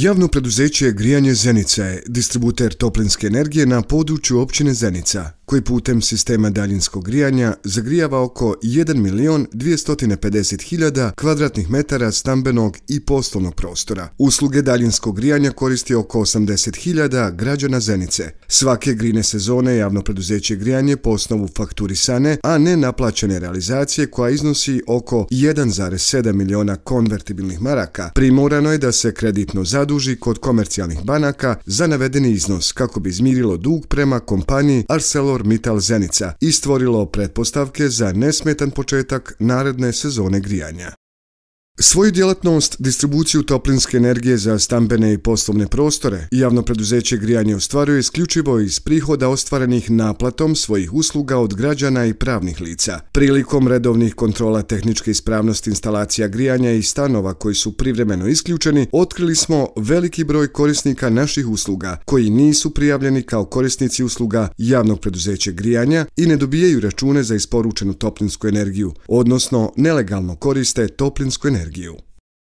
Javno preduzeće Grijanje Zenica je distributer toplinske energije na području općine Zenica koji putem sistema daljinskog grijanja zagrijava oko 1 milion 250 hiljada kvadratnih metara stambenog i poslovnog prostora. Usluge daljinskog grijanja koristi oko 80 hiljada građana Zenice. Svake grine sezone javno preduzeće grijanje po osnovu fakturisane, a ne naplaćene realizacije koja iznosi oko 1,7 miliona konvertibilnih maraka. Primorano je da se kreditno zaduži kod komercijalnih banaka za navedeni iznos kako bi izmirilo dug prema kompaniji Arcelor ArcelorMittal Zenica i stvorilo pretpostavke za nesmetan početak naredne sezone grijanja. Svoju djelatnost, distribuciju toplinske energije za stambene i poslovne prostore, javno preduzeće Grijanje ostvaruje isključivo iz prihoda ostvarenih naplatom svojih usluga od građana i pravnih lica. Prilikom redovnih kontrola tehničke ispravnosti instalacija Grijanja i stanova koji su privremeno isključeni, otkrili smo veliki broj korisnika naših usluga koji nisu prijavljeni kao korisnici usluga javnog preduzeća Grijanja i ne dobijaju račune za isporučenu toplinsku energiju, odnosno nelegalno koriste toplinsku energiju energiju.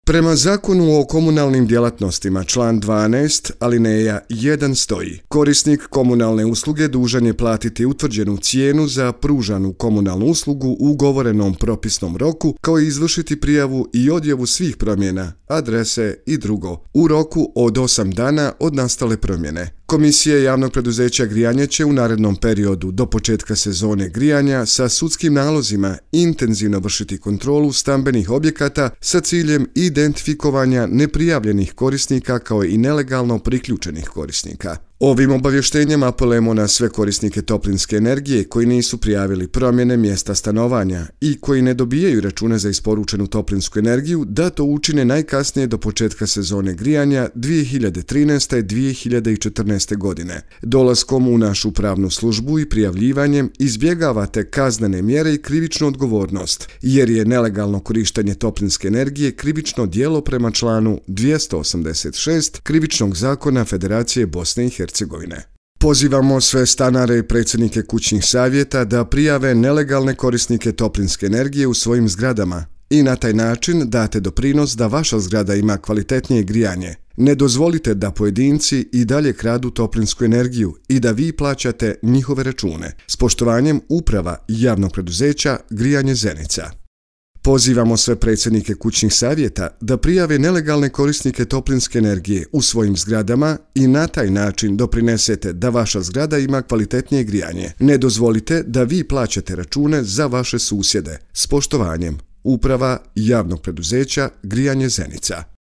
Prema zakonu o komunalnim djelatnostima član 12 alineja 1 stoji. Korisnik komunalne usluge dužan je platiti utvrđenu cijenu za pružanu komunalnu uslugu u ugovorenom propisnom roku kao i izvršiti prijavu i odjevu svih promjena, adrese i drugo u roku od 8 dana od nastale promjene. Komisije javnog preduzeća Grijanja će u narednom periodu do početka sezone grijanja sa sudskim nalozima intenzivno vršiti kontrolu stambenih objekata sa ciljem identifikovanja neprijavljenih korisnika kao i nelegalno priključenih korisnika. Ovim obavještenjem apelujemo na sve korisnike toplinske energije koji nisu prijavili promjene mjesta stanovanja i koji ne dobijaju račune za isporučenu toplinsku energiju da to učine najkasnije do početka sezone grijanja 2013. i 2014. godine. Dolaskom u našu pravnu službu i prijavljivanjem izbjegavate kaznene mjere i krivičnu odgovornost, jer je nelegalno korištenje toplinske energije krivično dijelo prema članu 286 Krivičnog zakona Federacije Bosne i Hercegovine. Hercegovine. Pozivamo sve stanare i predsjednike kućnih savjeta da prijave nelegalne korisnike toplinske energije u svojim zgradama i na taj način date doprinos da vaša zgrada ima kvalitetnije grijanje. Ne dozvolite da pojedinci i dalje kradu toplinsku energiju i da vi plaćate njihove račune. S poštovanjem uprava javnog preduzeća Grijanje Zenica. Pozivamo sve predsjednike kućnih savjeta da prijave nelegalne korisnike toplinske energije u svojim zgradama i na taj način doprinesete da vaša zgrada ima kvalitetnije grijanje. Ne dozvolite da vi plaćate račune za vaše susjede. S poštovanjem, Uprava javnog preduzeća Grijanje Zenica.